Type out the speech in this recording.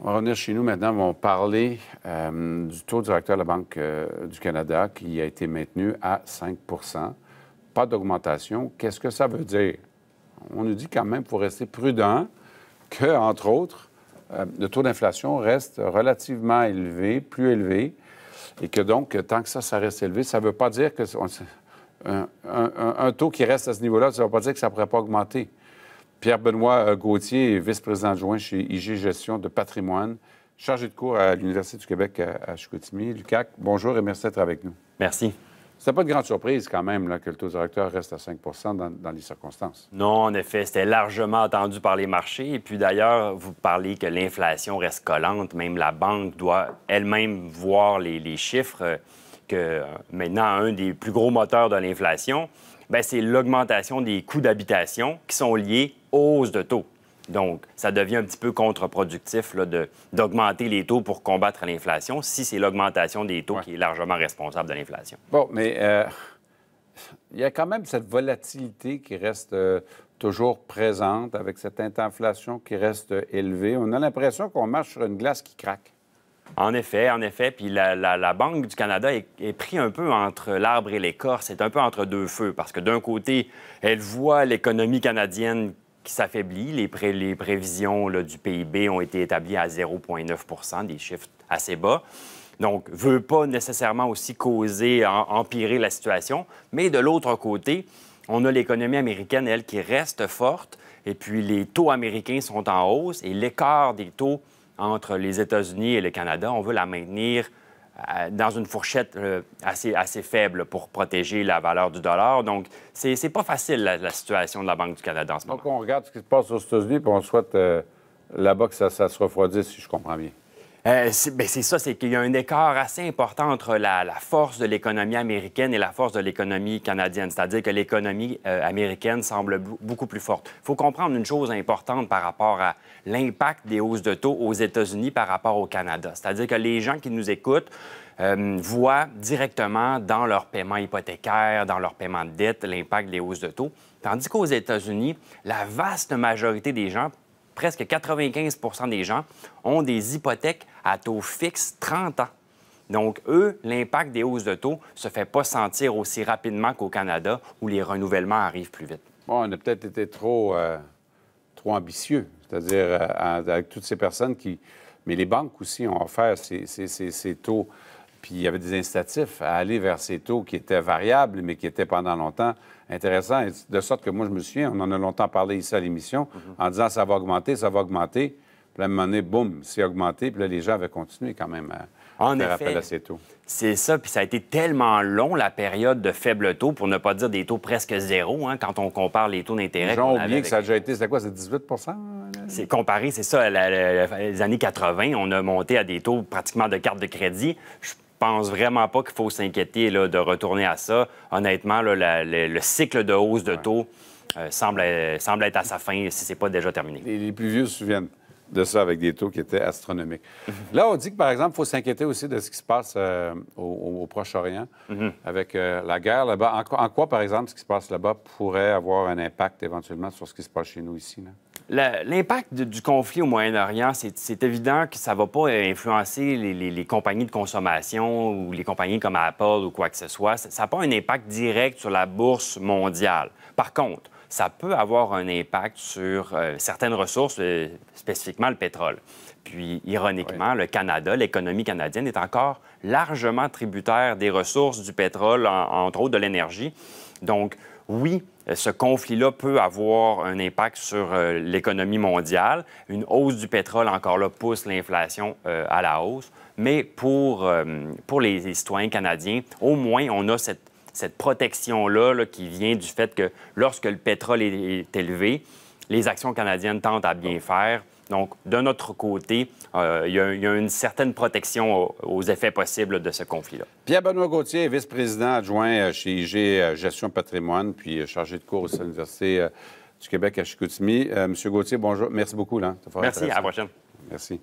On va revenir chez nous maintenant. On va parler euh, du taux directeur de la Banque euh, du Canada qui a été maintenu à 5 Pas d'augmentation. Qu'est-ce que ça veut dire? On nous dit quand même, pour rester prudent, que, entre autres, euh, le taux d'inflation reste relativement élevé, plus élevé, et que donc, tant que ça, ça reste élevé, ça ne veut pas dire qu'un taux qui reste à ce niveau-là, ça ne veut pas dire que ça ne pourrait pas augmenter. Pierre-Benoît euh, Gauthier vice-président adjoint chez IG Gestion de patrimoine, chargé de cours à l'Université du Québec euh, à, Chicoutimi. Lucac, bonjour et merci d'être avec nous. Merci. C'est pas de grande surprise quand même que le taux directeur reste à 5 dans, les circonstances. Non, en effet, c'était largement attendu par les marchés. Et puis d'ailleurs, vous parlez que l'inflation reste collante. Même la banque doit elle-même voir les, les, chiffres euh, que maintenant un des plus gros moteurs de l'inflation. Ben, c'est l'augmentation des coûts d'habitation qui sont liés aux hausses de taux. Donc, ça devient un petit peu contre-productif d'augmenter les taux pour combattre l'inflation si c'est l'augmentation des taux qui est largement responsable de l'inflation. Bon, mais euh, il y a quand même cette volatilité qui reste euh, toujours présente avec cette inflation qui reste euh, élevée. On a l'impression qu'on marche sur une glace qui craque. En effet, en effet. Puis la, Banque du Canada est, pris un peu entre l'arbre et l'écorce. C'est un peu entre deux feux parce que d'un côté, elle voit l'économie canadienne qui s'affaiblit. Les, prévisions du PIB ont été établies à 0,9 des chiffres assez bas. Donc, veut pas nécessairement aussi causer, empirer la situation. Mais de l'autre côté, on a l'économie américaine, elle, qui reste forte. Et puis les taux américains sont en hausse et l'écart des taux entre les États-Unis et le Canada. On veut la maintenir euh, dans une fourchette euh, assez, assez faible pour protéger la valeur du dollar. Donc, c'est pas facile, la, situation de la Banque du Canada en ce moment. Donc, on regarde ce qui se passe aux États-Unis, puis on souhaite euh, là-bas que ça, ça se refroidisse, si je comprends bien. Euh, ben, c'est ça, c'est qu'il y a un écart assez important entre la, force de l'économie américaine et la force de l'économie canadienne, c'est-à-dire que l'économie euh, américaine semble beaucoup plus forte. Il faut comprendre une chose importante par rapport à l'impact des hausses de taux aux États-Unis par rapport au Canada, c'est-à-dire que les gens qui nous écoutent euh, voient directement dans leur paiement hypothécaire, dans leur paiement de dette, l'impact des hausses de taux, tandis qu'aux États-Unis, la vaste majorité des gens presque 95 des gens ont des hypothèques à taux fixe 30 ans. Donc, eux, l'impact des hausses de taux se fait pas sentir aussi rapidement qu'au Canada, où les renouvellements arrivent plus vite. on a peut-être été trop, euh, trop ambitieux, c'est-à-dire euh, avec toutes ces personnes qui... Mais les banques aussi ont offert ces taux puis il y avait des incitatifs à aller vers ces taux qui étaient variables, mais qui étaient pendant longtemps intéressants. de sorte que moi, je me souviens, on en a longtemps parlé ici à l'émission, mhm. en disant ça va augmenter, ça va augmenter. Puis à un moment donné, boum, c'est augmenté. Puis là, les gens avaient continué quand même à, en faire appel à ces taux. C'est ça. Puis ça a été tellement long, la période de faible taux, pour ne pas dire des taux presque zéro, hein, quand on compare les taux d'intérêt. J'ai oublié que ça a déjà été, c'était quoi, c'est 18 C'est comparé, c'est ça. les années 80, on a monté à des taux pratiquement de carte de crédit. Je pense vraiment pas qu'il faut s'inquiéter de retourner à ça. Honnêtement, le cycle de hausse de taux euh, semble, être à sa fin si c'est pas déjà terminé. les plus vieux se souviennent de ça avec des taux qui étaient astronomiques. Là, on dit que, par exemple, il faut s'inquiéter aussi de ce qui se passe euh, au, Proche-Orient mhm. avec euh, la guerre là-bas. En, quoi, par exemple, ce qui se passe là-bas pourrait avoir un impact éventuellement sur ce qui se passe chez nous ici? L'impact du conflit au Moyen-Orient, c'est évident que ça ne va pas euh, influencer les, compagnies de consommation ou les compagnies comme Apple ou quoi que ce soit. Ça n'a pas un impact direct sur la bourse mondiale. Par contre, ça peut avoir un impact sur euh, certaines ressources, euh, spécifiquement le pétrole. Puis, ironiquement, le Canada, l'économie canadienne est encore largement tributaire des ressources du pétrole, en, entre autres de l'énergie. Donc, oui, ce conflit-là peut avoir un impact sur euh, l'économie mondiale. Une hausse du pétrole, encore là, pousse l'inflation euh, à la hausse. Mais pour, euh, les, citoyens canadiens, au moins, on a cette, protection-là qui vient du fait que lorsque le pétrole est élevé, les actions canadiennes tentent à bien faire. Donc, de notre côté, euh, il, y a, une certaine protection aux, effets possibles de ce conflit-là. Pierre-Benoît Gauthier, vice-président adjoint euh, chez IG euh, Gestion Patrimoine, puis chargé de cours à l'Université du Québec à Chicoutimi. Monsieur Gauthier, bonjour. Merci beaucoup. Merci. À la prochaine. Merci.